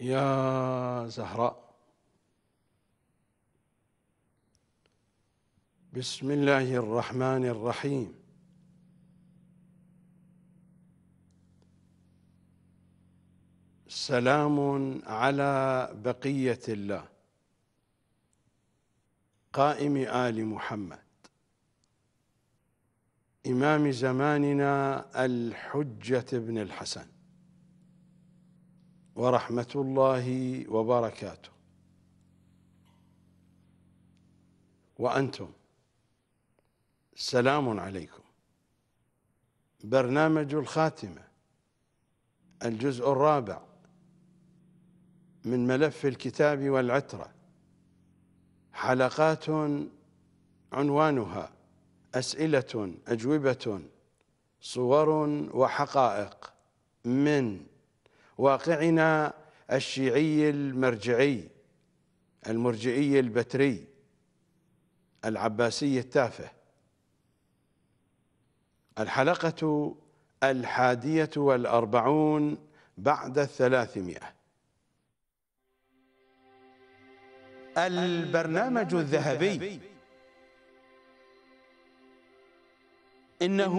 يا زهراء بسم الله الرحمن الرحيم سلام على بقيه الله قائم ال محمد امام زماننا الحجه بن الحسن ورحمة الله وبركاته وأنتم سلام عليكم برنامج الخاتمة الجزء الرابع من ملف الكتاب والعترة حلقات عنوانها أسئلة أجوبة صور وحقائق من واقعنا الشيعي المرجعي المرجعي البتري العباسي التافه الحلقة الحادية والأربعون بعد الثلاثمائة البرنامج الذهبي إنه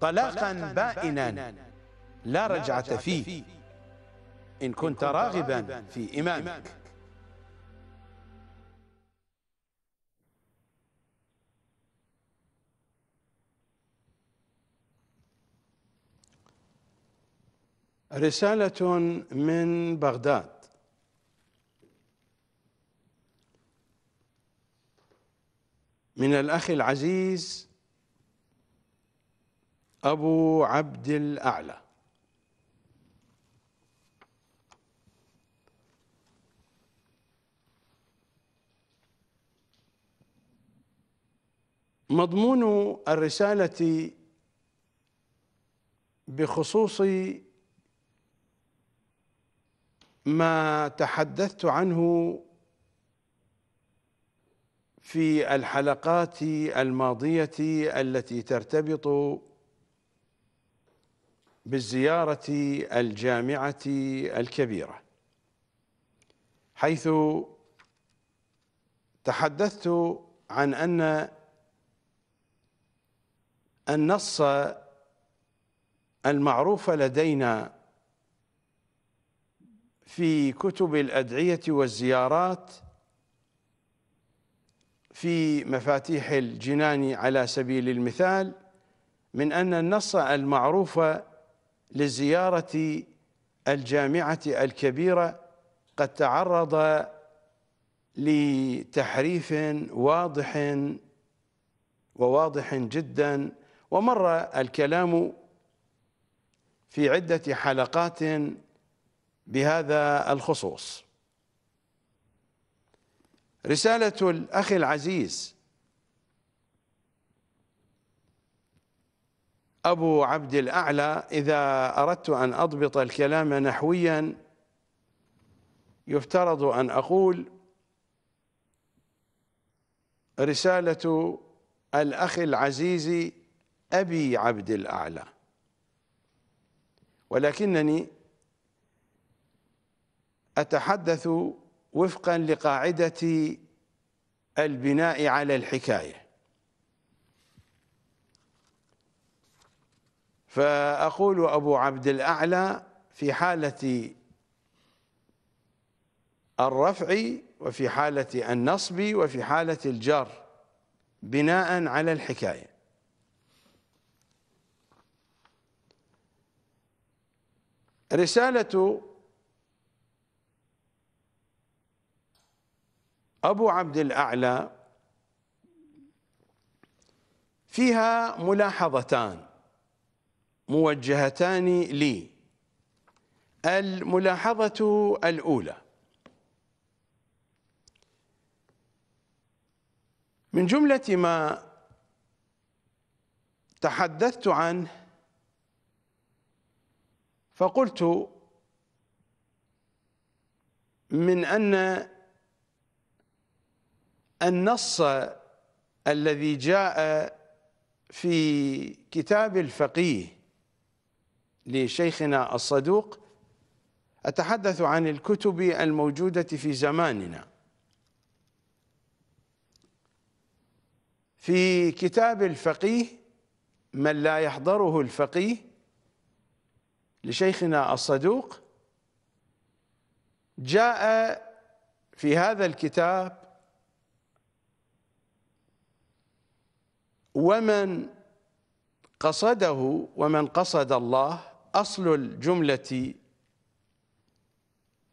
طلاقا بائنا لا رجعة فيه إن كنت راغبا في إمامك رسالة من بغداد من الأخ العزيز أبو عبد الأعلى مضمون الرسالة بخصوص ما تحدثت عنه في الحلقات الماضية التي ترتبط بالزيارة الجامعة الكبيرة حيث تحدثت عن أن النص المعروف لدينا في كتب الأدعية والزيارات في مفاتيح الجنان على سبيل المثال من أن النص المعروف لزيارة الجامعة الكبيرة قد تعرض لتحريف واضح وواضح جدا ومر الكلام في عدة حلقات بهذا الخصوص رسالة الأخ العزيز أبو عبد الأعلى إذا أردت أن أضبط الكلام نحويا يفترض أن أقول رسالة الأخ العزيز أبي عبد الأعلى ولكنني أتحدث وفقا لقاعدة البناء على الحكايه فأقول أبو عبد الأعلى في حالة الرفع وفي حالة النصب وفي حالة الجر بناء على الحكاية رسالة أبو عبد الأعلى فيها ملاحظتان موجهتان لي الملاحظة الأولى من جملة ما تحدثت عنه فقلت من أن النص الذي جاء في كتاب الفقيه لشيخنا الصدوق أتحدث عن الكتب الموجودة في زماننا في كتاب الفقيه من لا يحضره الفقيه لشيخنا الصدوق جاء في هذا الكتاب ومن قصده ومن قصد الله أصل الجملة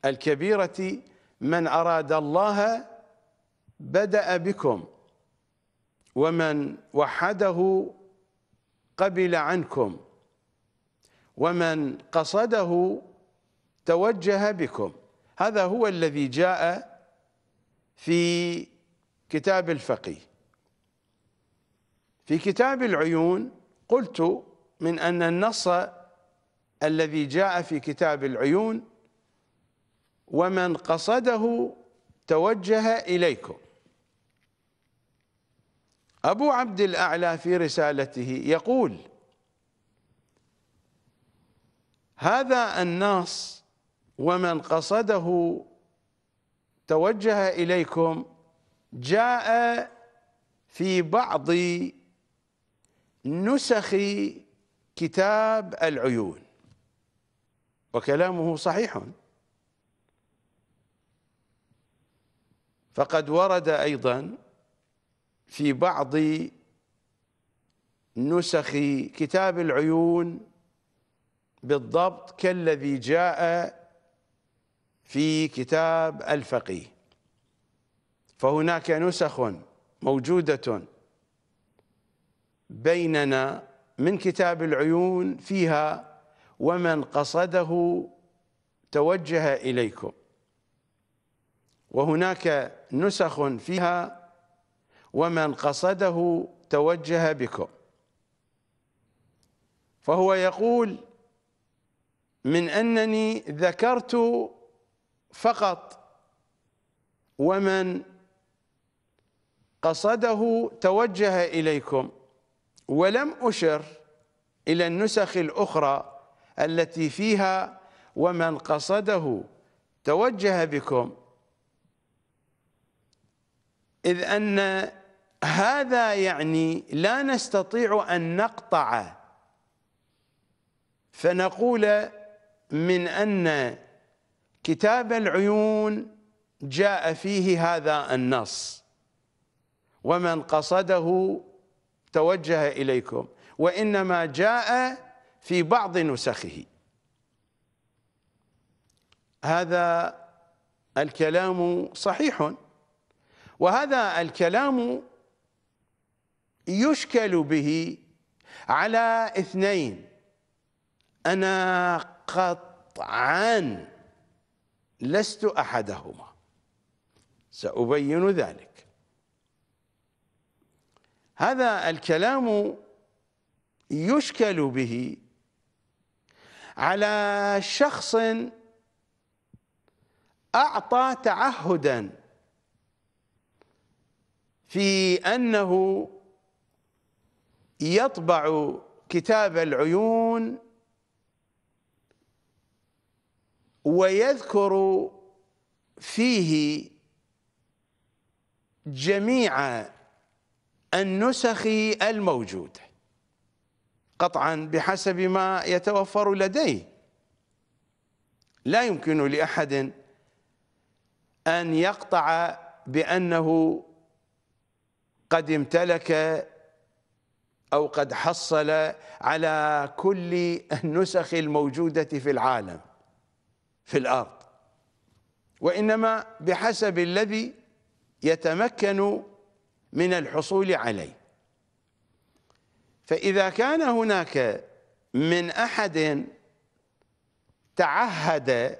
الكبيرة من أراد الله بدأ بكم ومن وحده قبل عنكم ومن قصده توجه بكم هذا هو الذي جاء في كتاب الفقيه في كتاب العيون قلت من أن النص الذي جاء في كتاب العيون ومن قصده توجه إليكم أبو عبد الأعلى في رسالته يقول هذا النص ومن قصده توجه إليكم جاء في بعض نسخ كتاب العيون وكلامه صحيح فقد ورد أيضا في بعض نسخ كتاب العيون بالضبط كالذي جاء في كتاب الفقيه فهناك نسخ موجودة بيننا من كتاب العيون فيها ومن قصده توجه إليكم وهناك نسخ فيها ومن قصده توجه بكم فهو يقول من أنني ذكرت فقط ومن قصده توجه إليكم ولم أشر إلى النسخ الأخرى التي فيها ومن قصده توجه بكم إذ أن هذا يعني لا نستطيع أن نقطع فنقول من أن كتاب العيون جاء فيه هذا النص ومن قصده توجه إليكم وإنما جاء في بعض نسخه هذا الكلام صحيح وهذا الكلام يشكل به على اثنين انا قطعا لست احدهما سابين ذلك هذا الكلام يشكل به على شخص اعطى تعهدا في انه يطبع كتاب العيون ويذكر فيه جميع النسخ الموجوده قطعا بحسب ما يتوفر لديه لا يمكن لأحد أن يقطع بأنه قد امتلك أو قد حصل على كل النسخ الموجودة في العالم في الأرض وإنما بحسب الذي يتمكن من الحصول عليه فإذا كان هناك من أحد تعهد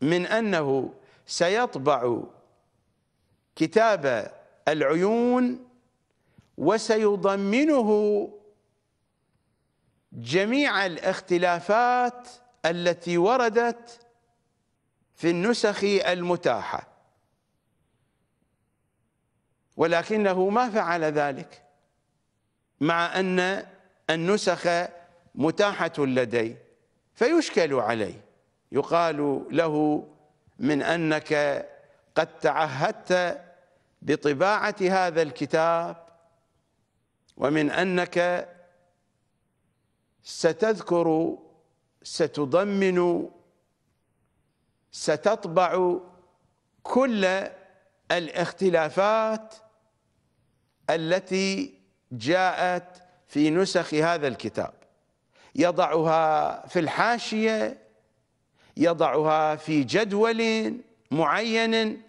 من أنه سيطبع كتاب العيون وسيضمنه جميع الاختلافات التي وردت في النسخ المتاحة ولكنه ما فعل ذلك مع أن النسخ متاحة لدي فيشكل عليه يقال له من أنك قد تعهدت بطباعة هذا الكتاب ومن أنك ستذكر ستضمن ستطبع كل الاختلافات التي جاءت في نسخ هذا الكتاب يضعها في الحاشية يضعها في جدول معين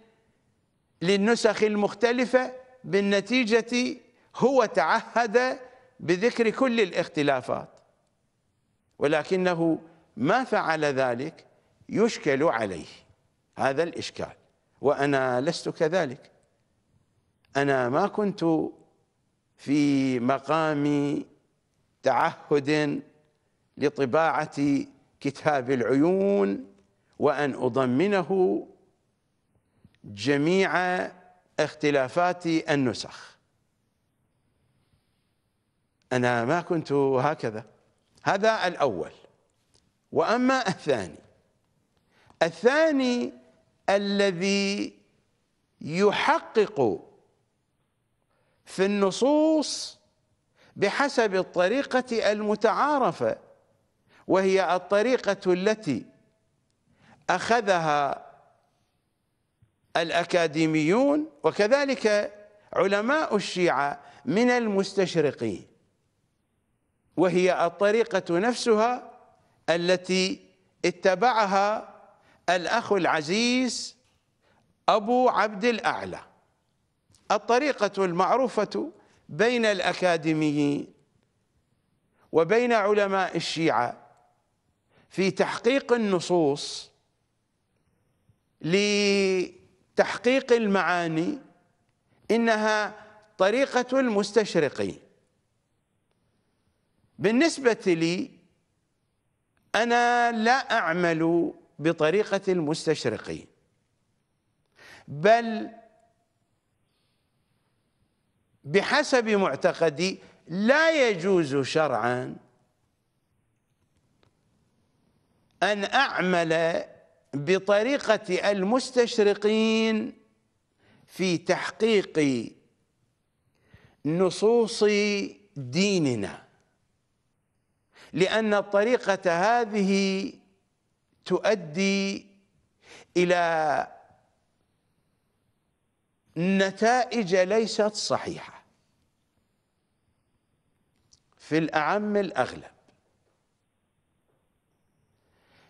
للنسخ المختلفة بالنتيجة هو تعهد بذكر كل الاختلافات ولكنه ما فعل ذلك يشكل عليه هذا الإشكال وأنا لست كذلك أنا ما كنت في مقام تعهد لطباعة كتاب العيون وأن أضمنه جميع اختلافات النسخ أنا ما كنت هكذا هذا الأول وأما الثاني الثاني الذي يحقق في النصوص بحسب الطريقة المتعارفة وهي الطريقة التي أخذها الأكاديميون وكذلك علماء الشيعة من المستشرقين وهي الطريقة نفسها التي اتبعها الأخ العزيز أبو عبد الأعلى الطريقة المعروفة بين الأكاديميين وبين علماء الشيعة في تحقيق النصوص لتحقيق المعاني إنها طريقة المستشرقين بالنسبة لي أنا لا أعمل بطريقة المستشرقين بل بحسب معتقدي لا يجوز شرعا أن أعمل بطريقة المستشرقين في تحقيق نصوص ديننا لأن الطريقة هذه تؤدي إلى نتائج ليست صحيحة في الأعم الأغلب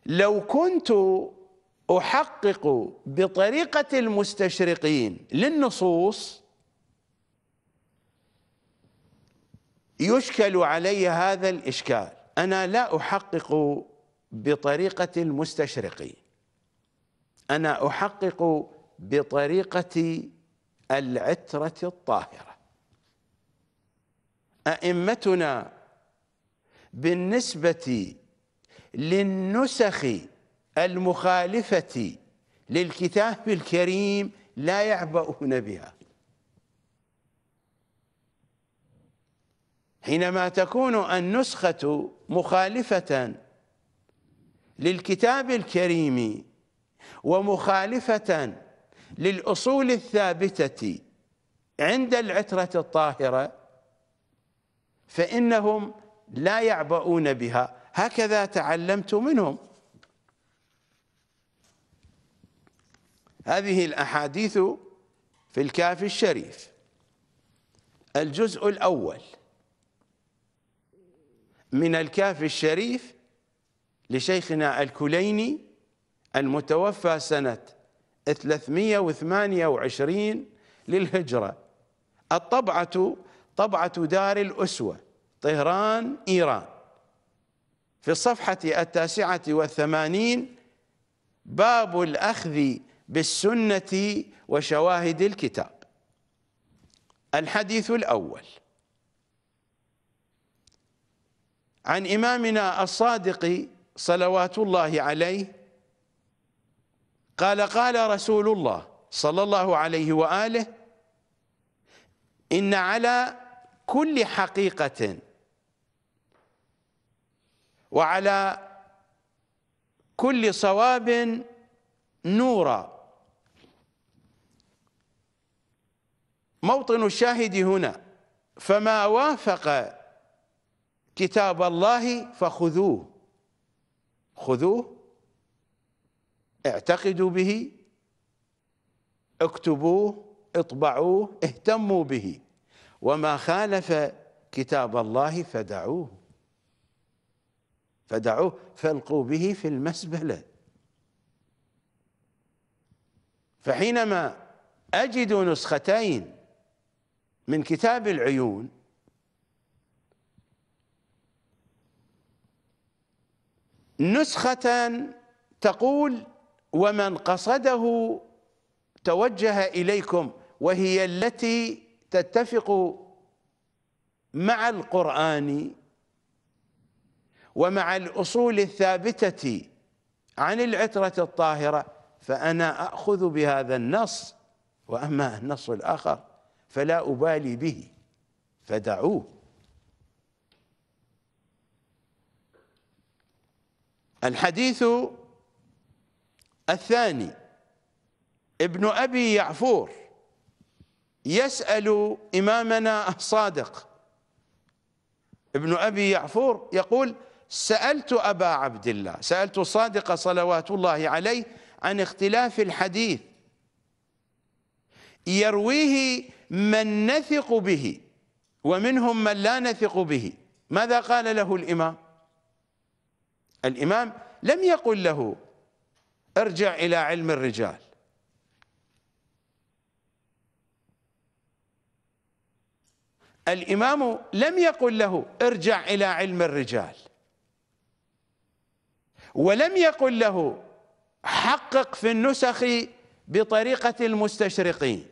لو كنت أحقق بطريقة المستشرقين للنصوص يشكل علي هذا الإشكال أنا لا أحقق بطريقة المستشرقين أنا أحقق بطريقة العترة الطاهرة أئمتنا بالنسبة للنسخ المخالفة للكتاب الكريم لا يعبؤون بها حينما تكون النسخة مخالفة للكتاب الكريم ومخالفة للأصول الثابتة عند العترة الطاهرة فإنهم لا يعبؤون بها هكذا تعلمت منهم هذه الأحاديث في الكافي الشريف الجزء الأول من الكافي الشريف لشيخنا الكليني المتوفى سنة 328 للهجرة الطبعة طبعة دار الأسوة طهران إيران في الصفحة التاسعة والثمانين باب الأخذ بالسنة وشواهد الكتاب الحديث الأول عن إمامنا الصادق صلوات الله عليه قال قال رسول الله صلى الله عليه وآله إن على كل حقيقة وعلى كل صواب نورا موطن الشاهد هنا فما وافق كتاب الله فخذوه خذوه اعتقدوا به اكتبوه اطبعوه اهتموا به وما خالف كتاب الله فدعوه فدعوه فالقوا به في المسبله فحينما اجد نسختين من كتاب العيون نسخه تقول ومن قصده توجه إليكم وهي التي تتفق مع القرآن ومع الأصول الثابتة عن العترة الطاهرة فأنا أخذ بهذا النص وأما النص الآخر فلا أبالي به فدعوه الحديث الثاني ابن أبي يعفور يسأل إمامنا الصادق ابن أبي يعفور يقول سألت أبا عبد الله سألت الصادق صلوات الله عليه عن اختلاف الحديث يرويه من نثق به ومنهم من لا نثق به ماذا قال له الإمام الإمام لم يقل له ارجع إلى علم الرجال الإمام لم يقل له ارجع إلى علم الرجال ولم يقل له حقق في النسخ بطريقة المستشرقين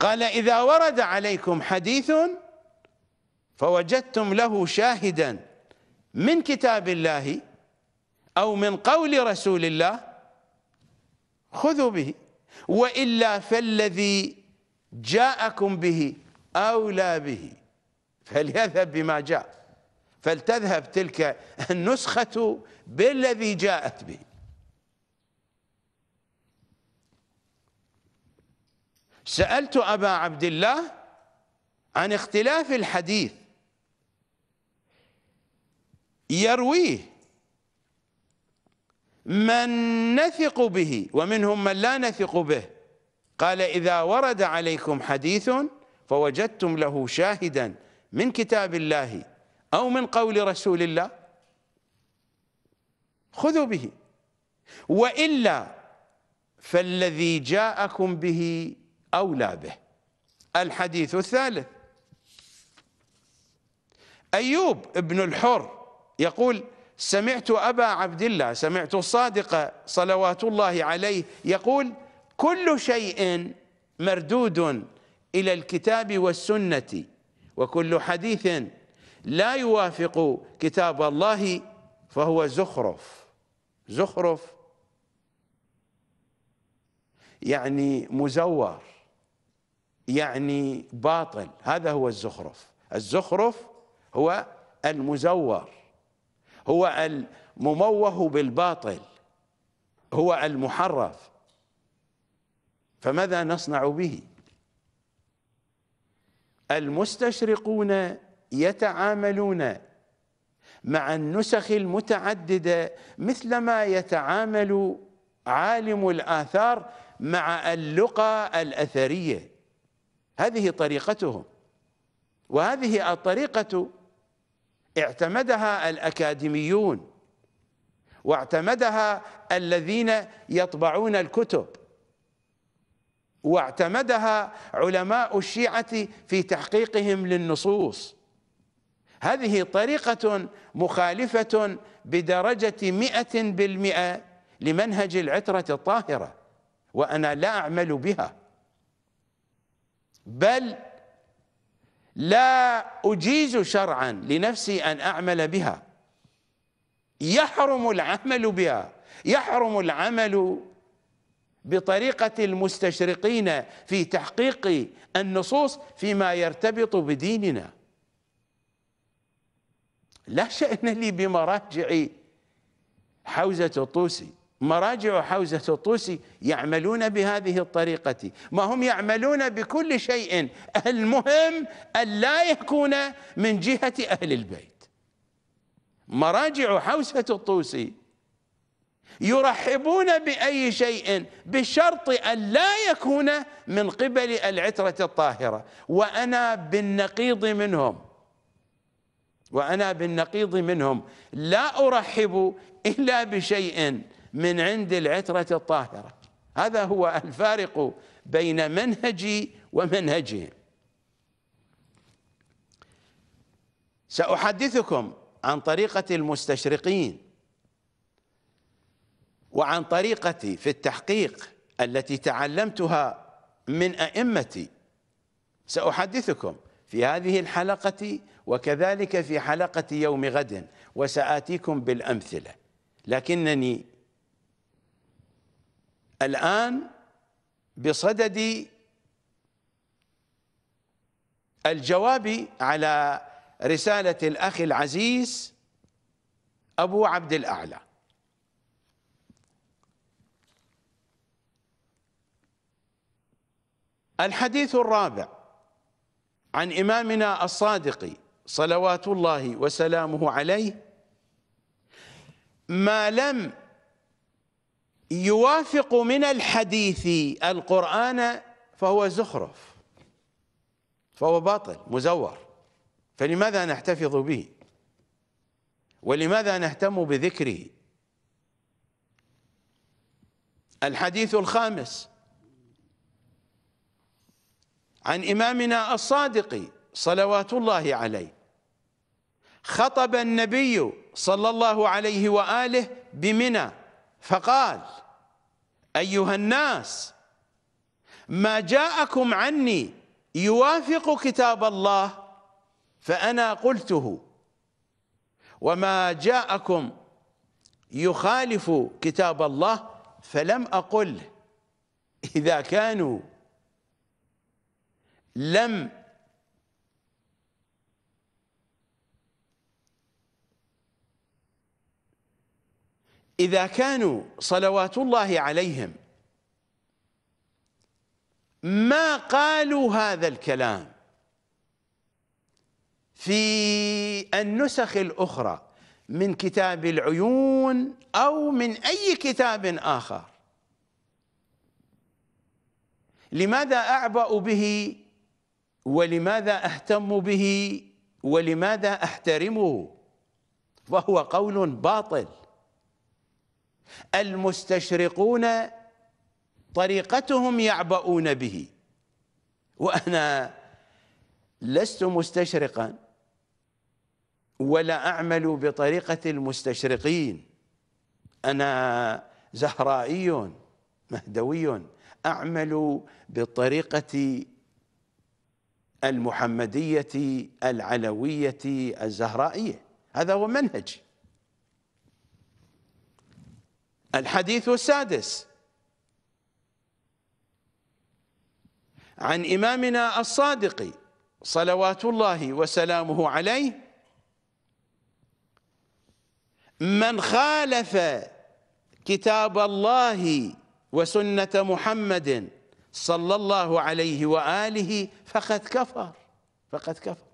قال إذا ورد عليكم حديث فوجدتم له شاهدا من كتاب الله أو من قول رسول الله خذوا به وإلا فالذي جاءكم به أولى به فليذهب بما جاء فلتذهب تلك النسخة بالذي جاءت به سألت أبا عبد الله عن اختلاف الحديث يرويه من نثق به ومنهم من لا نثق به قال إذا ورد عليكم حديث فوجدتم له شاهدا من كتاب الله أو من قول رسول الله خذوا به وإلا فالذي جاءكم به أولى به الحديث الثالث أيوب ابن الحر يقول سمعت أبا عبد الله سمعت الصادق صلوات الله عليه يقول كل شيء مردود إلى الكتاب والسنة وكل حديث لا يوافق كتاب الله فهو زخرف زخرف يعني مزور يعني باطل هذا هو الزخرف الزخرف هو المزور هو المموه بالباطل هو المحرف فماذا نصنع به المستشرقون يتعاملون مع النسخ المتعدده مثلما يتعامل عالم الاثار مع اللقى الاثريه هذه طريقتهم وهذه الطريقه اعتمدها الأكاديميون واعتمدها الذين يطبعون الكتب واعتمدها علماء الشيعة في تحقيقهم للنصوص هذه طريقة مخالفة بدرجة مئة بالمئة لمنهج العترة الطاهرة وأنا لا أعمل بها بل لا أجيز شرعا لنفسي أن أعمل بها يحرم العمل بها يحرم العمل بطريقة المستشرقين في تحقيق النصوص فيما يرتبط بديننا لا شأن لي بمراجع حوزة الطوسي مراجع حوزة الطوسي يعملون بهذه الطريقة ما هم يعملون بكل شيء المهم أن لا يكون من جهة أهل البيت مراجع حوزة الطوسي يرحبون بأي شيء بشرط أن لا يكون من قبل العترة الطاهرة وأنا بالنقيض منهم وأنا بالنقيض منهم لا أرحب إلا بشيء من عند العترة الطاهرة هذا هو الفارق بين منهجي ومنهجهم سأحدثكم عن طريقة المستشرقين وعن طريقتي في التحقيق التي تعلمتها من أئمتي سأحدثكم في هذه الحلقة وكذلك في حلقة يوم غد وسآتيكم بالأمثلة لكنني الآن بصدد الجواب على رسالة الأخ العزيز أبو عبد الأعلى الحديث الرابع عن إمامنا الصادق صلوات الله وسلامه عليه ما لم يوافق من الحديث القرآن فهو زخرف فهو باطل مزور فلماذا نحتفظ به ولماذا نهتم بذكره الحديث الخامس عن إمامنا الصادق صلوات الله عليه خطب النبي صلى الله عليه وآله بمنى فقال أيها الناس ما جاءكم عني يوافق كتاب الله فأنا قلته وما جاءكم يخالف كتاب الله فلم أقله إذا كانوا لم إذا كانوا صلوات الله عليهم ما قالوا هذا الكلام في النسخ الأخرى من كتاب العيون أو من أي كتاب آخر لماذا أعبأ به ولماذا أهتم به ولماذا أحترمه وهو قول باطل المستشرقون طريقتهم يعبؤون به وأنا لست مستشرقا ولا أعمل بطريقة المستشرقين أنا زهرائي مهدوي أعمل بالطريقة المحمدية العلوية الزهرائية هذا هو منهجي الحديث السادس عن إمامنا الصادق صلوات الله وسلامه عليه من خالف كتاب الله وسنة محمد صلى الله عليه وآله فقد كفر فقد كفر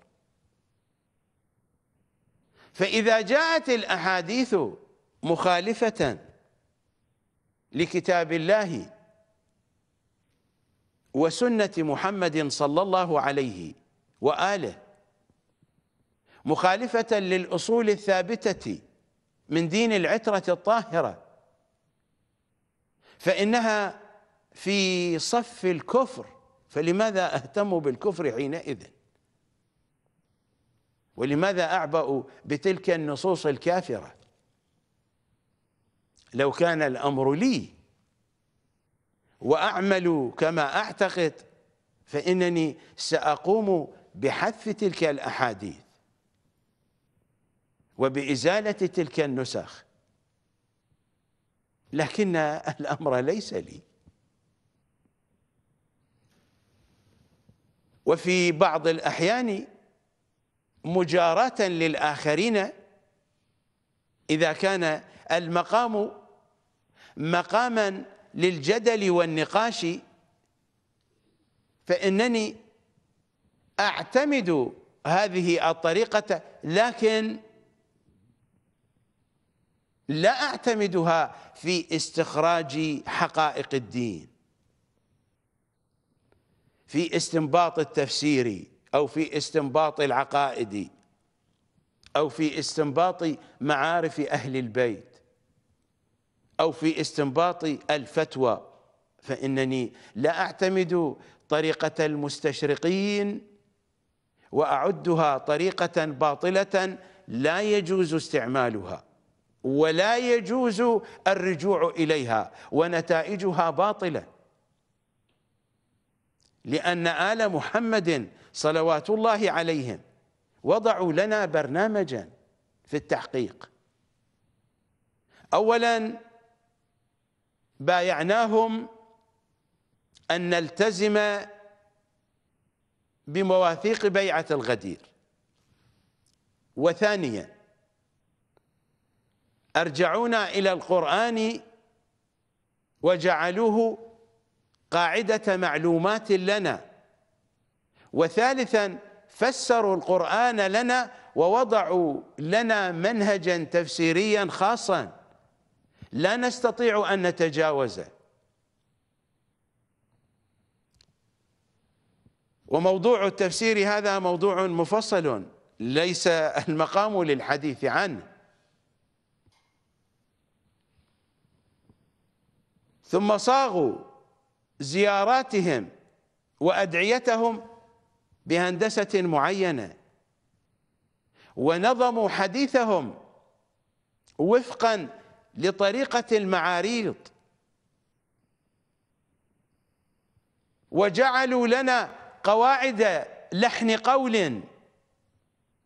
فإذا جاءت الأحاديث مخالفة لكتاب الله وسنة محمد صلى الله عليه وآله مخالفة للأصول الثابتة من دين العترة الطاهرة فإنها في صف الكفر فلماذا أهتم بالكفر حينئذ ولماذا أعبأ بتلك النصوص الكافرة لو كان الأمر لي وأعمل كما أعتقد فإنني سأقوم بحذف تلك الأحاديث وبإزالة تلك النسخ لكن الأمر ليس لي وفي بعض الأحيان مجاراة للآخرين إذا كان المقام مقاما للجدل والنقاش فإنني أعتمد هذه الطريقة لكن لا أعتمدها في استخراج حقائق الدين في استنباط التفسير أو في استنباط العقائد أو في استنباط معارف أهل البيت أو في استنباط الفتوى فإنني لا أعتمد طريقة المستشرقين وأعدها طريقة باطلة لا يجوز استعمالها ولا يجوز الرجوع إليها ونتائجها باطلة لأن آل محمد صلوات الله عليهم وضعوا لنا برنامجا في التحقيق أولا بايعناهم أن نلتزم بمواثيق بيعة الغدير وثانيا أرجعونا إلى القرآن وجعلوه قاعدة معلومات لنا وثالثا فسروا القرآن لنا ووضعوا لنا منهجا تفسيريا خاصا لا نستطيع أن نتجاوزه وموضوع التفسير هذا موضوع مفصل ليس المقام للحديث عنه ثم صاغوا زياراتهم وأدعيتهم بهندسة معينة ونظموا حديثهم وفقا لطريقة المعاريض وجعلوا لنا قواعد لحن قول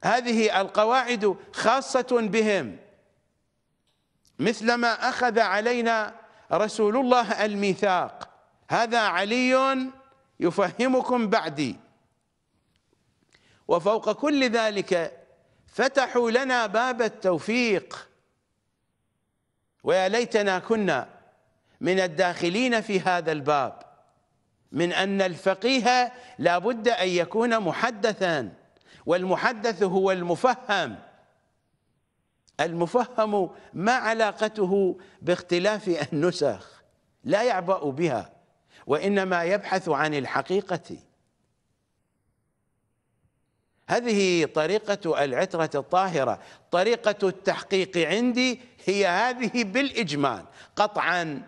هذه القواعد خاصة بهم مثلما أخذ علينا رسول الله الميثاق هذا علي يفهمكم بعدي وفوق كل ذلك فتحوا لنا باب التوفيق ويا ليتنا كنا من الداخلين في هذا الباب من أن الفقيه لا بد أن يكون محدثا والمحدث هو المفهم المفهم ما علاقته باختلاف النسخ لا يعبأ بها وإنما يبحث عن الحقيقة هذه طريقة العترة الطاهرة طريقة التحقيق عندي هي هذه بالإجمال قطعا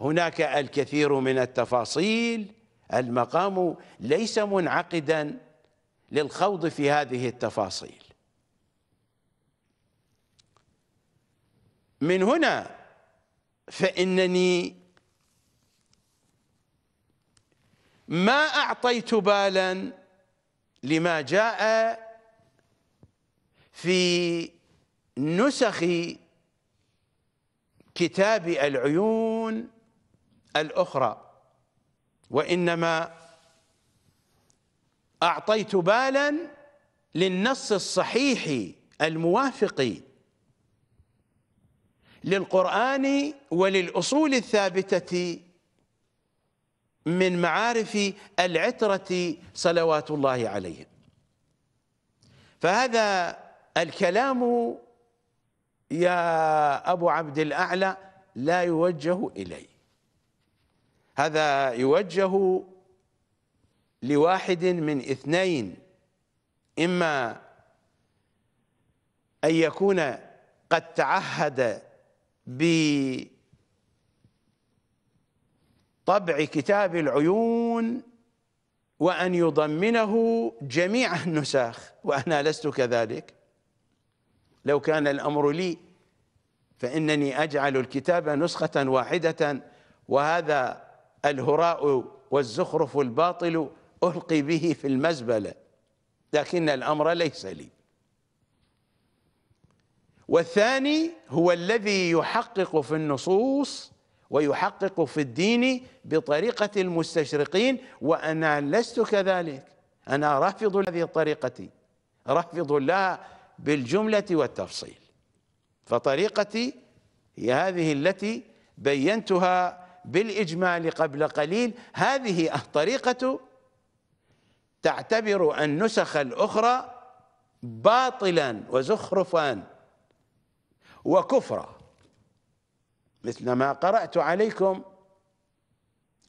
هناك الكثير من التفاصيل المقام ليس منعقدا للخوض في هذه التفاصيل من هنا فإنني ما أعطيت بالا لما جاء في نسخ كتاب العيون الأخرى وإنما أعطيت بالا للنص الصحيح الموافق للقرآن وللأصول الثابتة من معارف العترة صلوات الله عليهم فهذا الكلام يا أبو عبد الأعلى لا يوجه إلي هذا يوجه لواحد من اثنين إما أن يكون قد تعهد ب طبع كتاب العيون وأن يضمنه جميع النساخ وأنا لست كذلك لو كان الأمر لي فإنني أجعل الكتاب نسخة واحدة وهذا الهراء والزخرف الباطل ألقي به في المزبلة لكن الأمر ليس لي والثاني هو الذي يحقق في النصوص ويحقق في الدين بطريقة المستشرقين وأنا لست كذلك أنا رافض هذه الطريقة رافض لها بالجملة والتفصيل فطريقتي هي هذه التي بينتها بالإجمال قبل قليل هذه الطريقة تعتبر النسخ الأخرى باطلا وزخرفا وكفرا مثل ما قرأت عليكم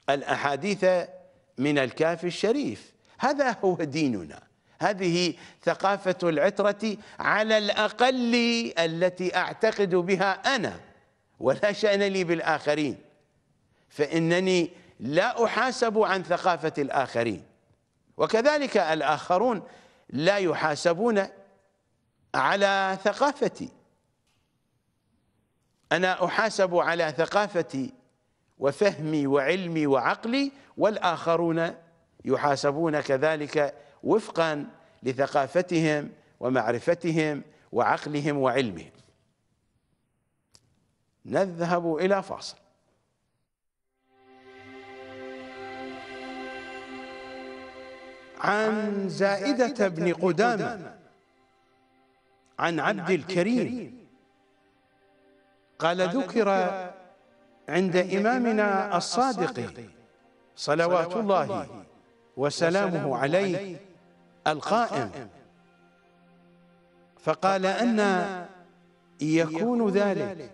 الأحاديث من الكافي الشريف هذا هو ديننا هذه ثقافة العترة على الأقل التي أعتقد بها أنا ولا شأن لي بالآخرين فإنني لا أحاسب عن ثقافة الآخرين وكذلك الآخرون لا يحاسبون على ثقافتي أنا أحاسب على ثقافتي وفهمي وعلمي وعقلي والآخرون يحاسبون كذلك وفقا لثقافتهم ومعرفتهم وعقلهم وعلمهم نذهب إلى فاصل عن زائدة بن قدامة عن عبد الكريم قال ذكر عند إمامنا الصادق صلوات الله وسلامه عليه القائم فقال أن يكون ذلك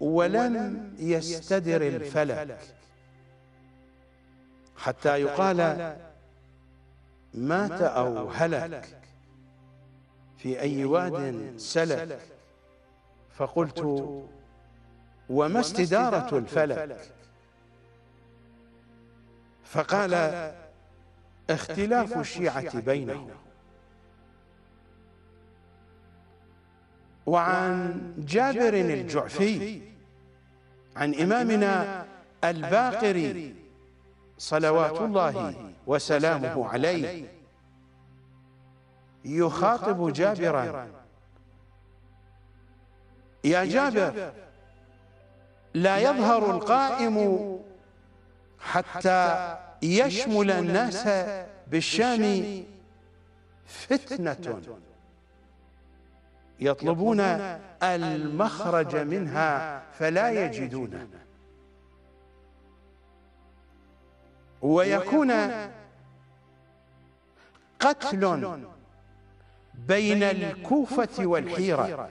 ولم يستدر الفلك حتى يقال مات أو هلك في أي واد سلك فقلت وما استدارة الفلك فقال اختلاف الشيعة بينهم وعن جابر الجعفي عن إمامنا الباقر صلوات الله وسلامه عليه يخاطب جابراً يا جابر لا يظهر القائم حتى يشمل الناس بالشام فتنة يطلبون المخرج منها فلا يجدونه ويكون قتل بين الكوفة والحيرة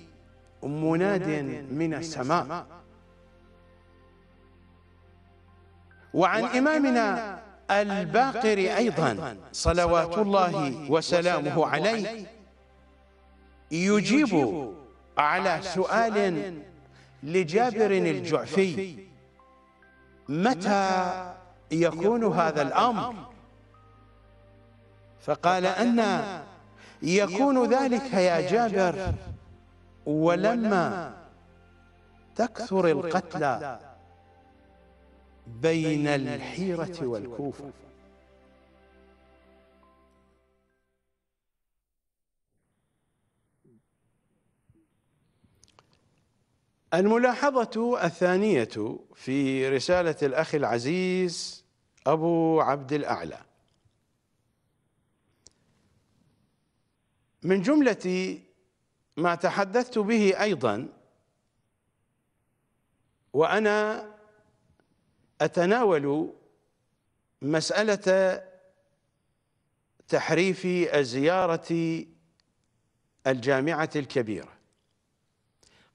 مناد من السماء وعن إمامنا الباقر أيضا صلوات الله وسلامه عليه يجيب على سؤال لجابر الجعفي متى يكون هذا الأمر فقال أن يكون ذلك يا جابر ولما تكثر القتلى بين الحيرة والكوفة الملاحظة الثانية في رسالة الأخ العزيز أبو عبد الأعلى من جملة ما تحدثت به ايضا وانا اتناول مساله تحريف الزياره الجامعه الكبيره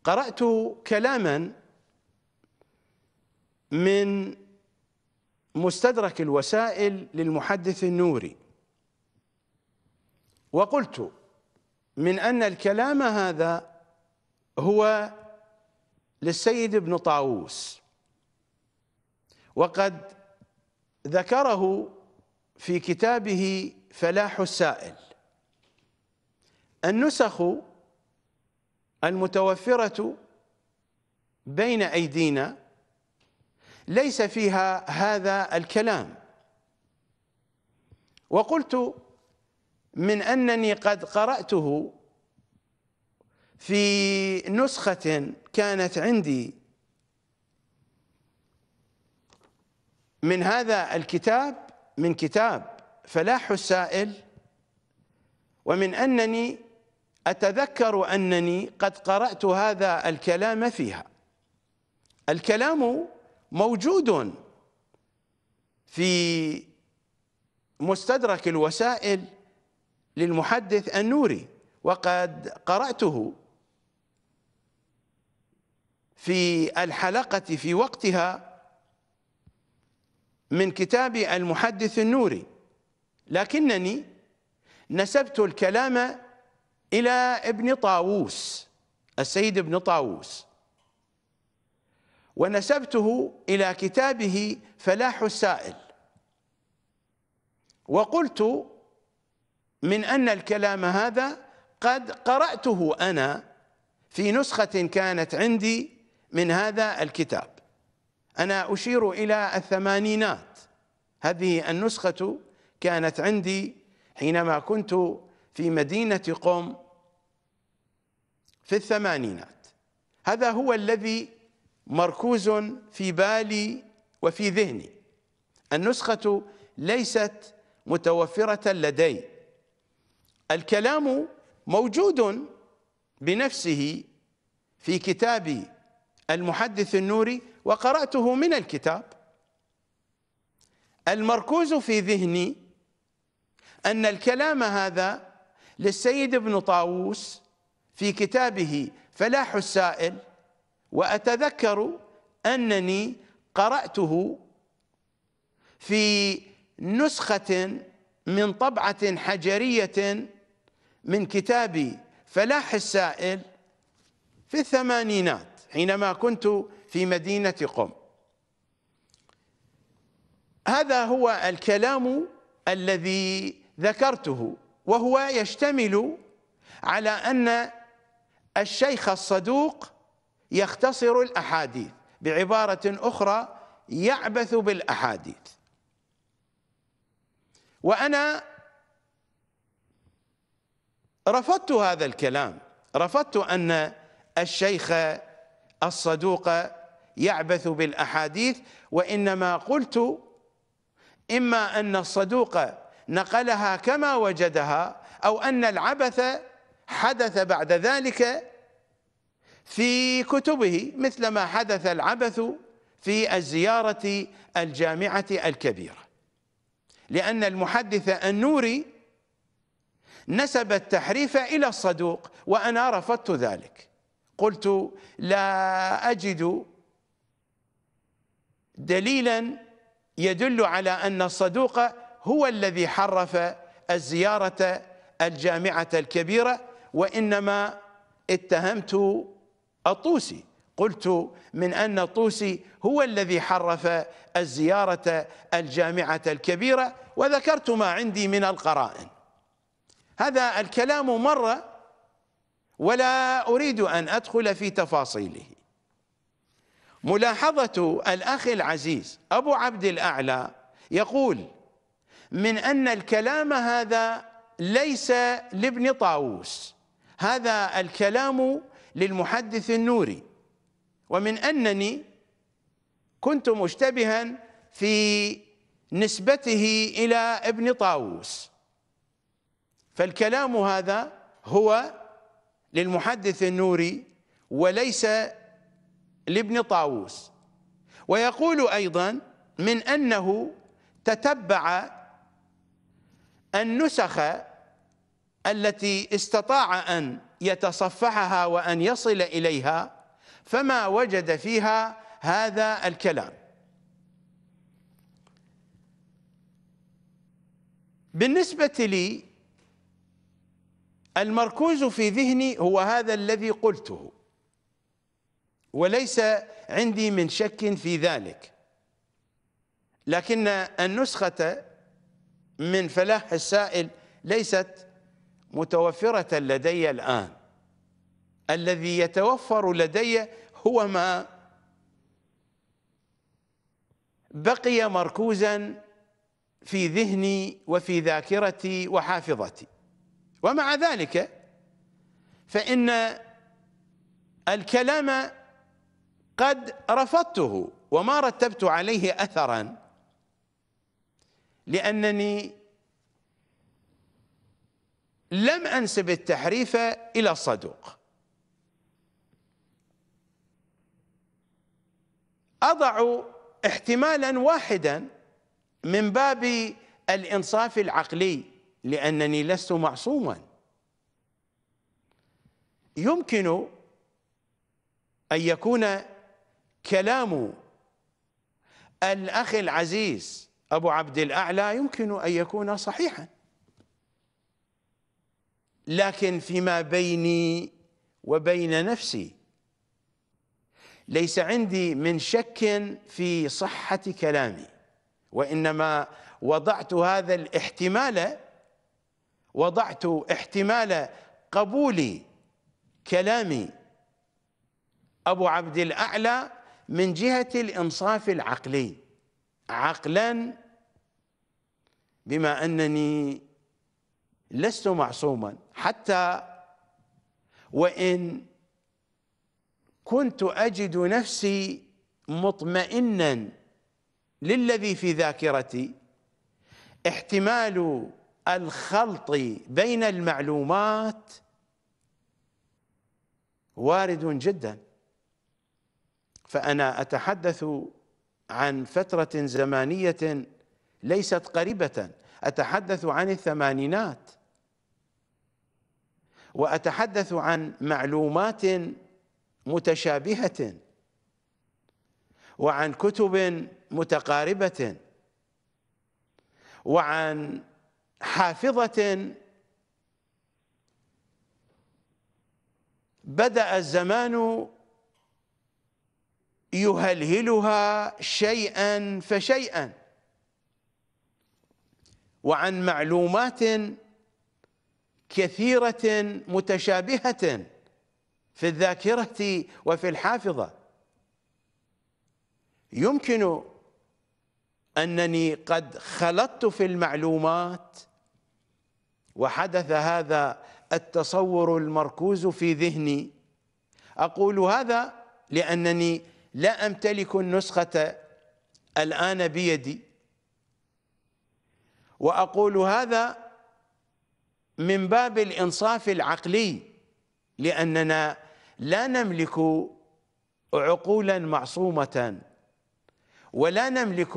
قرات كلاما من مستدرك الوسائل للمحدث النوري وقلت من أن الكلام هذا هو للسيد ابن طاووس وقد ذكره في كتابه فلاح السائل النسخ المتوفرة بين أيدينا ليس فيها هذا الكلام وقلت من أنني قد قرأته في نسخة كانت عندي من هذا الكتاب من كتاب فلاح السائل ومن أنني أتذكر أنني قد قرأت هذا الكلام فيها الكلام موجود في مستدرك الوسائل للمحدث النوري وقد قرأته في الحلقة في وقتها من كتاب المحدث النوري لكنني نسبت الكلام إلى ابن طاووس السيد ابن طاووس ونسبته إلى كتابه فلاح السائل وقلت من أن الكلام هذا قد قرأته أنا في نسخة كانت عندي من هذا الكتاب أنا أشير إلى الثمانينات هذه النسخة كانت عندي حينما كنت في مدينة قم في الثمانينات هذا هو الذي مركوز في بالي وفي ذهني النسخة ليست متوفرة لدي الكلام موجود بنفسه في كتاب المحدث النوري وقرأته من الكتاب المركوز في ذهني أن الكلام هذا للسيد ابن طاووس في كتابه فلاح السائل وأتذكر أنني قرأته في نسخة من طبعة حجرية من كتاب فلاح السائل في الثمانينات حينما كنت في مدينة قم هذا هو الكلام الذي ذكرته وهو يشتمل على أن الشيخ الصدوق يختصر الأحاديث بعبارة أخرى يعبث بالأحاديث وأنا رفضت هذا الكلام رفضت أن الشيخ الصدوق يعبث بالأحاديث وإنما قلت إما أن الصدوق نقلها كما وجدها أو أن العبث حدث بعد ذلك في كتبه مثل ما حدث العبث في الزيارة الجامعة الكبيرة لأن المحدث النوري نسب التحريف إلى الصدوق وأنا رفضت ذلك قلت لا أجد دليلا يدل على أن الصدوق هو الذي حرف الزيارة الجامعة الكبيرة وإنما اتهمت الطوسي قلت من أن الطوسي هو الذي حرف الزيارة الجامعة الكبيرة وذكرت ما عندي من القرائن هذا الكلام مر ولا أريد أن أدخل في تفاصيله ملاحظة الأخ العزيز أبو عبد الأعلى يقول من أن الكلام هذا ليس لابن طاووس هذا الكلام للمحدث النوري ومن أنني كنت مشتبها في نسبته إلى ابن طاووس فالكلام هذا هو للمحدث النوري وليس لابن طاووس ويقول أيضا من أنه تتبع النسخ التي استطاع أن يتصفحها وأن يصل إليها فما وجد فيها هذا الكلام بالنسبة لي المركوز في ذهني هو هذا الذي قلته وليس عندي من شك في ذلك لكن النسخة من فلاح السائل ليست متوفرة لدي الآن الذي يتوفر لدي هو ما بقي مركوزا في ذهني وفي ذاكرتي وحافظتي ومع ذلك فإن الكلام قد رفضته وما رتبت عليه أثرا لأنني لم أنسب التحريف إلى الصدوق أضع احتمالا واحدا من باب الإنصاف العقلي لانني لست معصوما يمكن ان يكون كلام الاخ العزيز ابو عبد الاعلى يمكن ان يكون صحيحا لكن فيما بيني وبين نفسي ليس عندي من شك في صحه كلامي وانما وضعت هذا الاحتمال وضعت احتمال قبول كلام أبو عبد الأعلى من جهة الإنصاف العقلي عقلا بما أنني لست معصوما حتى وإن كنت أجد نفسي مطمئنا للذي في ذاكرتي احتمال الخلط بين المعلومات وارد جدا فأنا أتحدث عن فترة زمانية ليست قريبة أتحدث عن الثمانينات وأتحدث عن معلومات متشابهة وعن كتب متقاربة وعن حافظة بدأ الزمان يهلهلها شيئا فشيئا وعن معلومات كثيرة متشابهة في الذاكرة وفي الحافظة يمكن انني قد خلطت في المعلومات وحدث هذا التصور المركوز في ذهني اقول هذا لانني لا امتلك النسخه الان بيدي واقول هذا من باب الانصاف العقلي لاننا لا نملك عقولا معصومه ولا نملك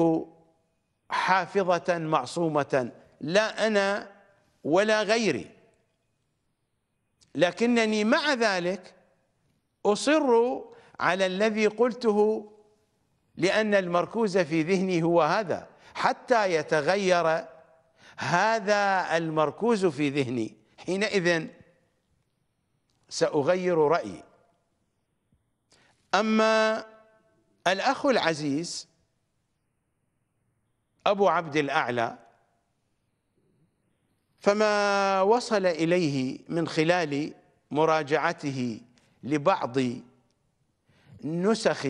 حافظة معصومة لا أنا ولا غيري لكنني مع ذلك أصر على الذي قلته لأن المركوز في ذهني هو هذا حتى يتغير هذا المركوز في ذهني حينئذ سأغير رأيي أما الأخ العزيز أبو عبد الأعلى فما وصل إليه من خلال مراجعته لبعض نسخ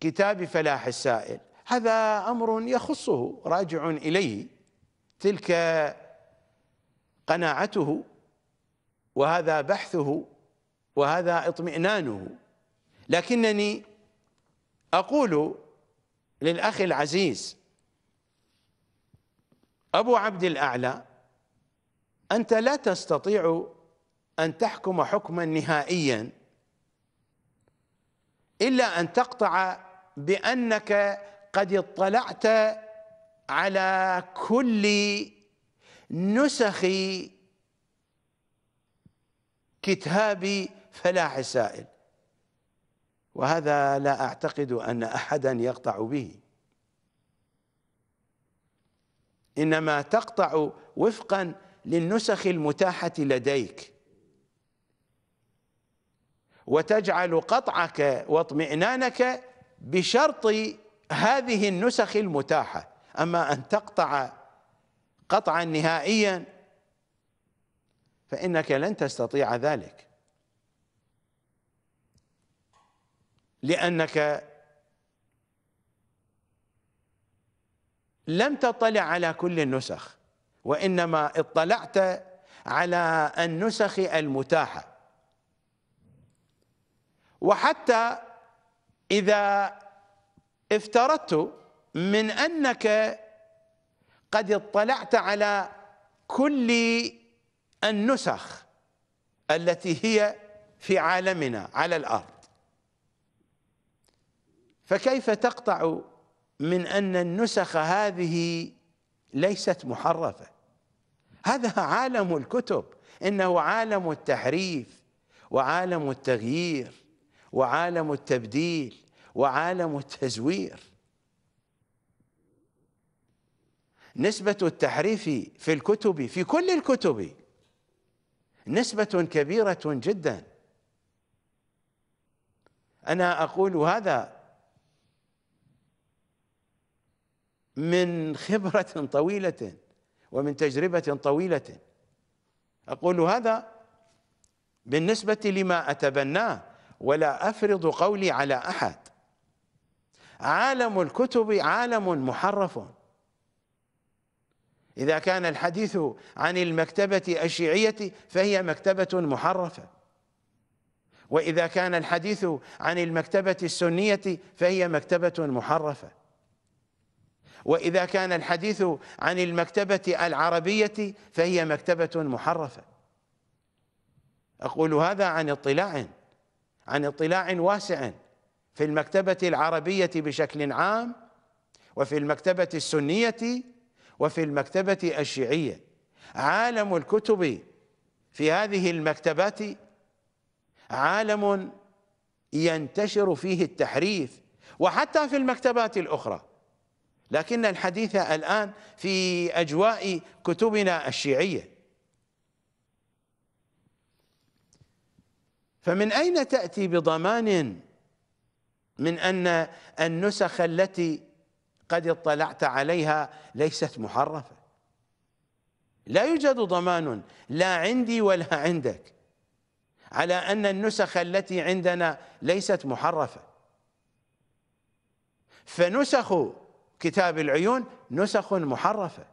كتاب فلاح السائل هذا أمر يخصه راجع إليه تلك قناعته وهذا بحثه وهذا اطمئنانه لكنني أقول للأخ العزيز أبو عبد الأعلى أنت لا تستطيع أن تحكم حكما نهائيا إلا أن تقطع بأنك قد اطلعت على كل نسخ كتاب فلاح السائل وهذا لا أعتقد أن أحدا يقطع به إنما تقطع وفقا للنسخ المتاحة لديك وتجعل قطعك واطمئنانك بشرط هذه النسخ المتاحة أما أن تقطع قطعا نهائيا فإنك لن تستطيع ذلك لأنك لم تطلع على كل النسخ وإنما اطلعت على النسخ المتاحة وحتى إذا افترضت من أنك قد اطلعت على كل النسخ التي هي في عالمنا على الأرض فكيف تقطع من أن النسخ هذه ليست محرفة هذا عالم الكتب إنه عالم التحريف وعالم التغيير وعالم التبديل وعالم التزوير نسبة التحريف في الكتب في كل الكتب نسبة كبيرة جدا أنا أقول هذا من خبرة طويلة ومن تجربة طويلة أقول هذا بالنسبة لما أتبناه ولا أفرض قولي على أحد عالم الكتب عالم محرف إذا كان الحديث عن المكتبة الشيعية فهي مكتبة محرفة وإذا كان الحديث عن المكتبة السنية فهي مكتبة محرفة وإذا كان الحديث عن المكتبة العربية فهي مكتبة محرفة أقول هذا عن اطلاع عن اطلاع واسع في المكتبة العربية بشكل عام وفي المكتبة السنية وفي المكتبة الشيعية عالم الكتب في هذه المكتبات عالم ينتشر فيه التحريف وحتى في المكتبات الأخرى لكن الحديث الآن في أجواء كتبنا الشيعية فمن أين تأتي بضمان من أن النسخ التي قد اطلعت عليها ليست محرفة لا يوجد ضمان لا عندي ولا عندك على أن النسخ التي عندنا ليست محرفة فنسخ كتاب العيون نسخ محرفة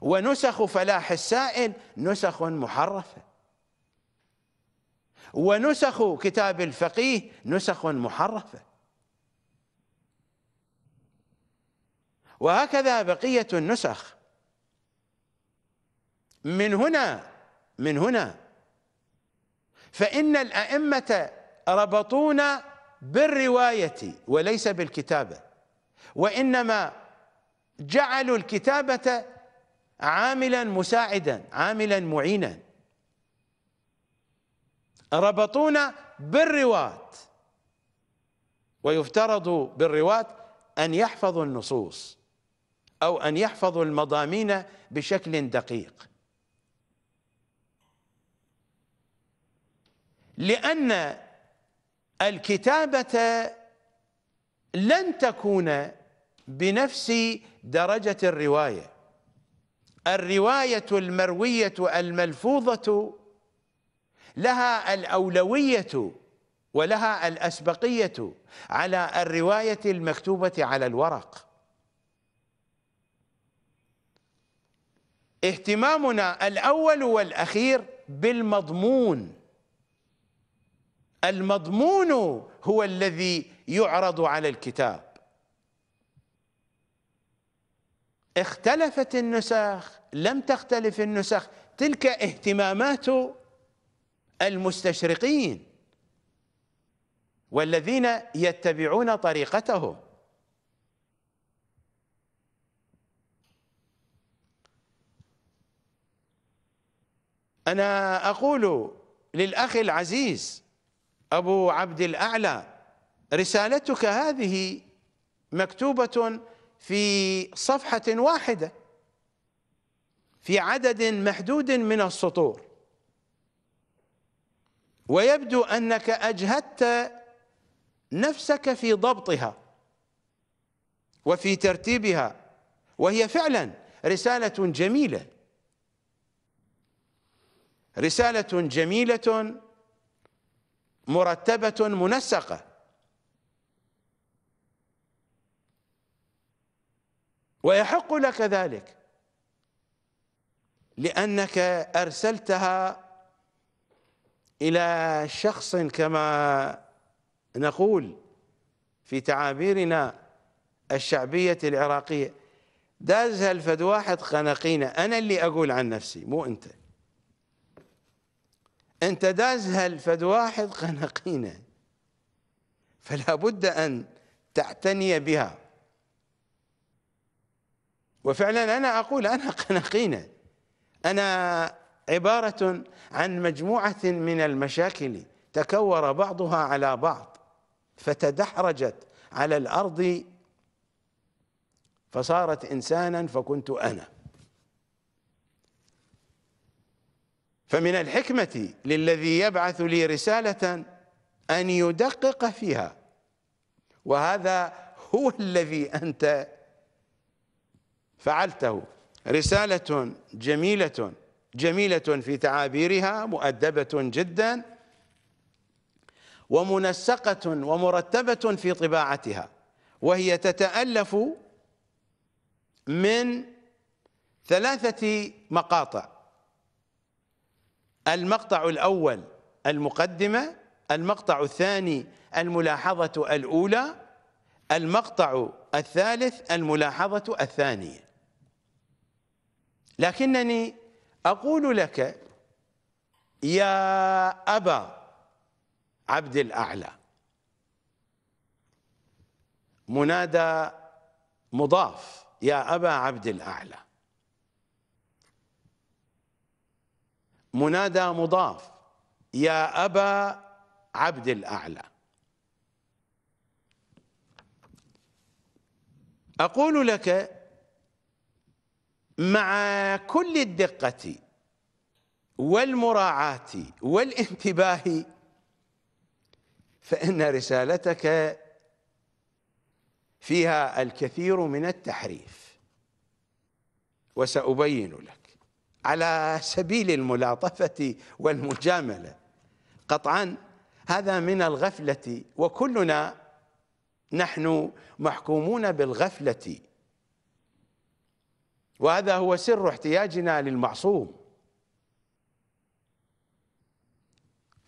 ونسخ فلاح السائل نسخ محرفة ونسخ كتاب الفقيه نسخ محرفة وهكذا بقية النسخ من هنا من هنا فإن الأئمة ربطونا بالرواية وليس بالكتابة وإنما جعلوا الكتابة عاملا مساعدا عاملا معينا ربطونا بالرواة ويفترض بالرواة أن يحفظوا النصوص أو أن يحفظوا المضامين بشكل دقيق لأن الكتابة لن تكون بنفس درجة الرواية الرواية المروية الملفوظة لها الأولوية ولها الأسبقية على الرواية المكتوبة على الورق اهتمامنا الأول والأخير بالمضمون المضمون هو الذي يعرض على الكتاب اختلفت النسخ لم تختلف النسخ تلك اهتمامات المستشرقين والذين يتبعون طريقتهم انا اقول للاخ العزيز ابو عبد الاعلى رسالتك هذه مكتوبة في صفحة واحدة في عدد محدود من السطور ويبدو أنك أجهدت نفسك في ضبطها وفي ترتيبها وهي فعلا رسالة جميلة رسالة جميلة مرتبة منسقة ويحق لك ذلك لأنك أرسلتها إلى شخص كما نقول في تعابيرنا الشعبية العراقية دازها واحد خنقينا أنا اللي أقول عن نفسي مو أنت أنت دازها واحد خنقينا فلا بد أن تعتني بها وفعلا أنا أقول أنا قنقينة أنا عبارة عن مجموعة من المشاكل تكور بعضها على بعض فتدحرجت على الأرض فصارت إنسانا فكنت أنا فمن الحكمة للذي يبعث لي رسالة أن يدقق فيها وهذا هو الذي أنت فعلته رسالة جميلة جميلة في تعابيرها مؤدبة جدا ومنسقة ومرتبة في طباعتها وهي تتألف من ثلاثة مقاطع المقطع الأول المقدمة المقطع الثاني الملاحظة الأولى المقطع الثالث الملاحظة الثانية لكنني أقول لك يا أبا عبد الأعلى منادى مضاف يا أبا عبد الأعلى منادى مضاف يا أبا عبد الأعلى أقول لك مع كل الدقة والمراعاة والانتباه فإن رسالتك فيها الكثير من التحريف وسأبين لك على سبيل الملاطفة والمجاملة قطعا هذا من الغفلة وكلنا نحن محكومون بالغفلة وهذا هو سر احتياجنا للمعصوم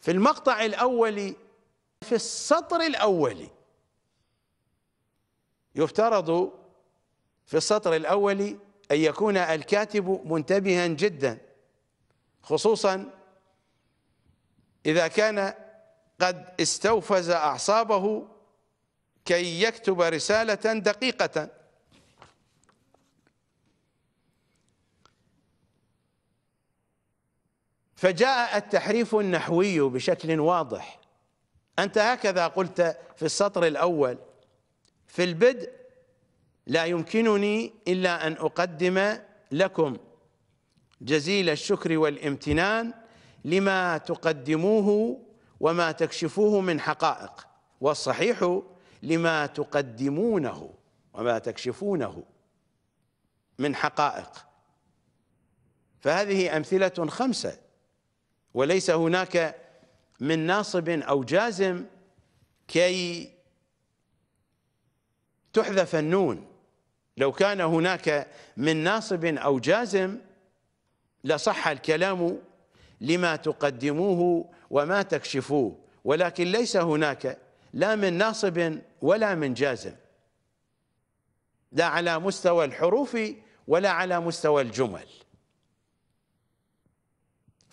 في المقطع الأول في السطر الأول يفترض في السطر الأول أن يكون الكاتب منتبها جدا خصوصا إذا كان قد استوفز أعصابه كي يكتب رسالة دقيقة فجاء التحريف النحوي بشكل واضح أنت هكذا قلت في السطر الأول في البدء لا يمكنني إلا أن أقدم لكم جزيل الشكر والامتنان لما تقدموه وما تكشفوه من حقائق والصحيح لما تقدمونه وما تكشفونه من حقائق فهذه أمثلة خمسة وليس هناك من ناصب أو جازم كي تحذف النون لو كان هناك من ناصب أو جازم لصح الكلام لما تقدموه وما تكشفوه ولكن ليس هناك لا من ناصب ولا من جازم لا على مستوى الحروف ولا على مستوى الجمل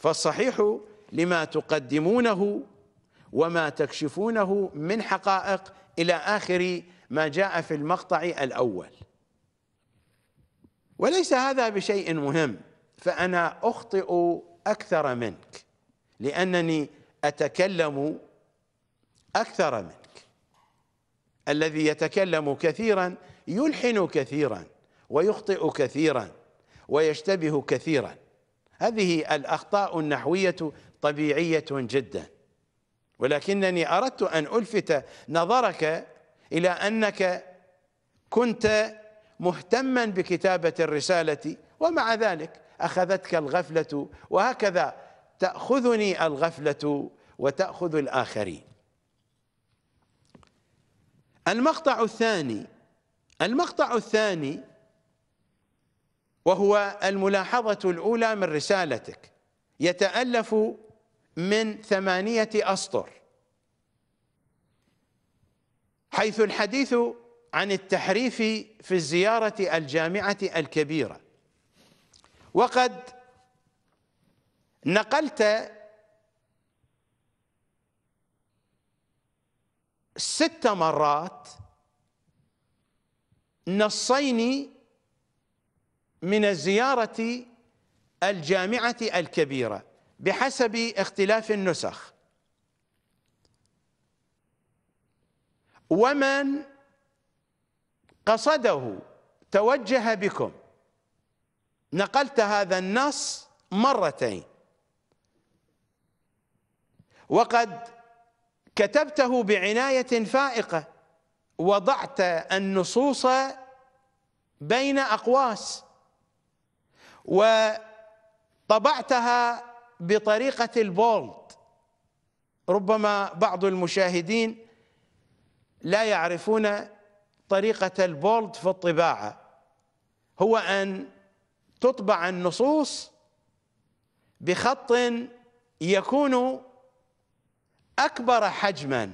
فالصحيح لما تقدمونه وما تكشفونه من حقائق إلى آخر ما جاء في المقطع الأول وليس هذا بشيء مهم فأنا أخطئ أكثر منك لأنني أتكلم أكثر منك الذي يتكلم كثيرا يلحن كثيرا ويخطئ كثيرا ويشتبه كثيرا هذه الأخطاء النحوية طبيعية جدا ولكنني أردت أن ألفت نظرك إلى أنك كنت مهتما بكتابة الرسالة ومع ذلك أخذتك الغفلة وهكذا تأخذني الغفلة وتأخذ الآخرين المقطع الثاني المقطع الثاني وهو الملاحظة الأولى من رسالتك يتألف من ثمانية أسطر حيث الحديث عن التحريف في الزيارة الجامعة الكبيرة وقد نقلت ست مرات نصين من الزيارة الجامعة الكبيرة بحسب اختلاف النسخ ومن قصده توجه بكم نقلت هذا النص مرتين وقد كتبته بعناية فائقة وضعت النصوص بين أقواس وطبعتها بطريقة البولد ربما بعض المشاهدين لا يعرفون طريقة البولد في الطباعة هو أن تطبع النصوص بخط يكون أكبر حجما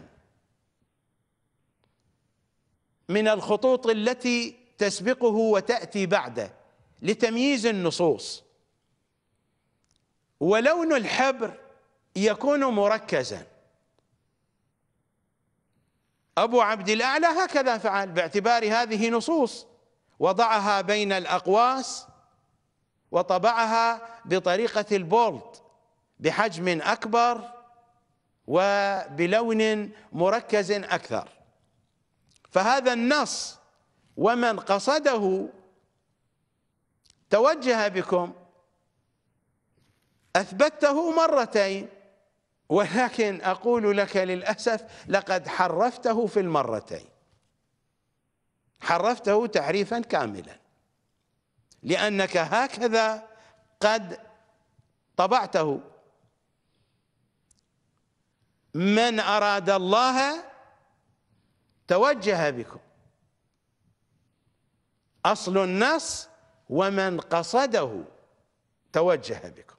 من الخطوط التي تسبقه وتأتي بعده لتمييز النصوص ولون الحبر يكون مركزا أبو عبد الأعلى هكذا فعل باعتبار هذه نصوص وضعها بين الأقواس وطبعها بطريقة البولت بحجم أكبر وبلون مركز أكثر فهذا النص ومن قصده توجه بكم اثبته مرتين ولكن اقول لك للاسف لقد حرفته في المرتين حرفته تحريفا كاملا لانك هكذا قد طبعته من اراد الله توجه بكم اصل النص ومن قصده توجه بكم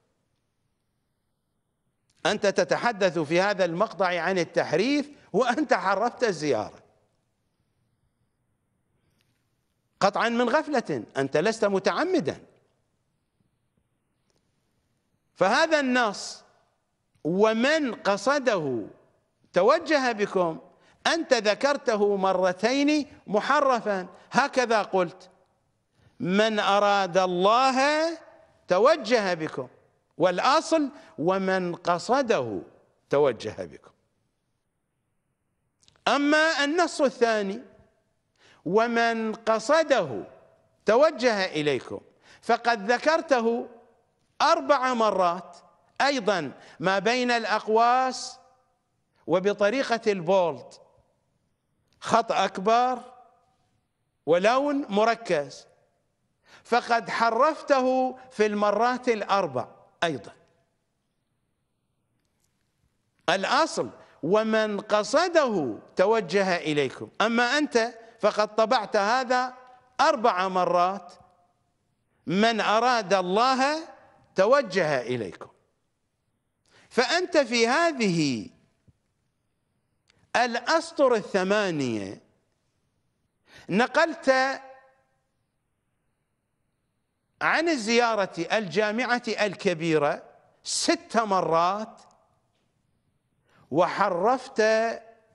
أنت تتحدث في هذا المقطع عن التحريف وأنت حرفت الزيارة قطعا من غفلة أنت لست متعمدا فهذا النص ومن قصده توجه بكم أنت ذكرته مرتين محرفا هكذا قلت من أراد الله توجه بكم والأصل ومن قصده توجه بكم أما النص الثاني ومن قصده توجه إليكم فقد ذكرته أربع مرات أيضا ما بين الأقواس وبطريقة البولد خط أكبر ولون مركز فقد حرفته في المرات الأربع أيضا الأصل ومن قصده توجه إليكم أما أنت فقد طبعت هذا أربع مرات من أراد الله توجه إليكم فأنت في هذه الأسطر الثمانية نقلت عن الزيارة الجامعة الكبيرة ست مرات وحرفت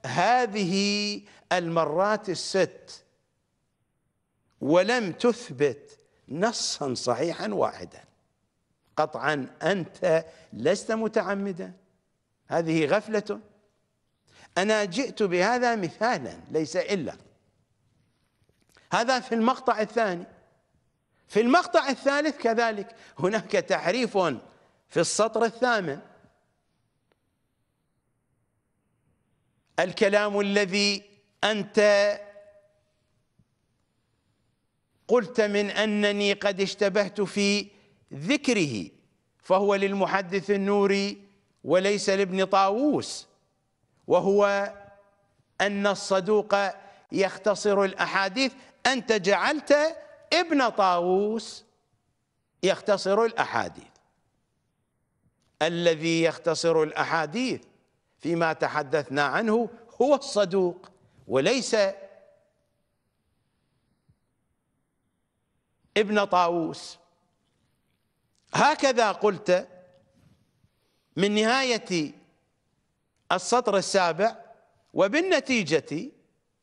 هذه المرات الست ولم تثبت نصا صحيحا واحدا قطعا أنت لست متعمدا هذه غفلة أنا جئت بهذا مثالا ليس إلا هذا في المقطع الثاني في المقطع الثالث كذلك هناك تحريف في السطر الثامن الكلام الذي أنت قلت من أنني قد اشتبهت في ذكره فهو للمحدث النوري وليس لابن طاووس وهو أن الصدوق يختصر الأحاديث أنت جعلت ابن طاووس يختصر الأحاديث الذي يختصر الأحاديث فيما تحدثنا عنه هو الصدوق وليس ابن طاووس هكذا قلت من نهاية السطر السابع وبالنتيجة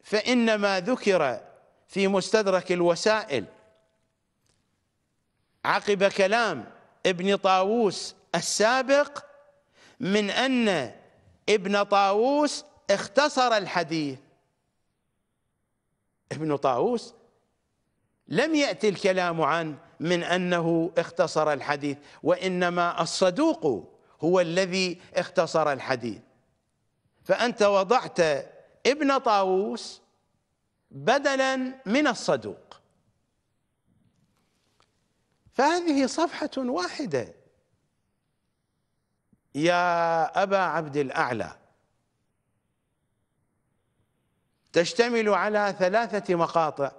فإن ما ذكر في مستدرك الوسائل عقب كلام ابن طاووس السابق من أن ابن طاووس اختصر الحديث ابن طاووس لم يأتي الكلام عنه من أنه اختصر الحديث وإنما الصدوق هو الذي اختصر الحديث فأنت وضعت ابن طاووس بدلا من الصدوق فهذه صفحة واحدة يا أبا عبد الأعلى تشتمل على ثلاثة مقاطع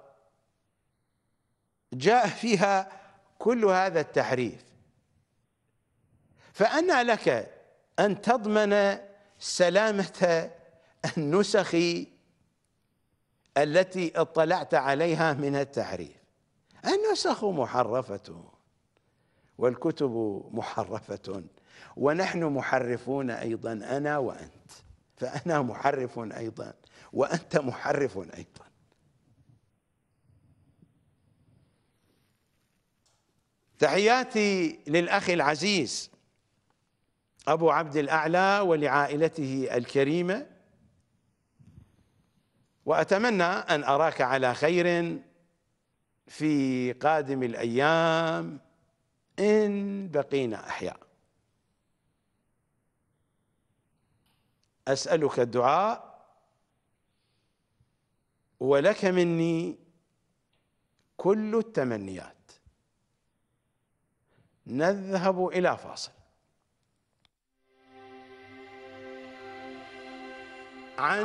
جاء فيها كل هذا التحريف فأنا لك أن تضمن سلامة النسخ التي اطلعت عليها من التحريف النسخ محرفة والكتب محرفة ونحن محرفون أيضا أنا وأنت فأنا محرف أيضا وأنت محرف أيضا تحياتي للأخ العزيز أبو عبد الأعلى ولعائلته الكريمة وأتمنى أن أراك على خير في قادم الايام ان بقينا احياء اسالك الدعاء ولك مني كل التمنيات نذهب الى فاصل عن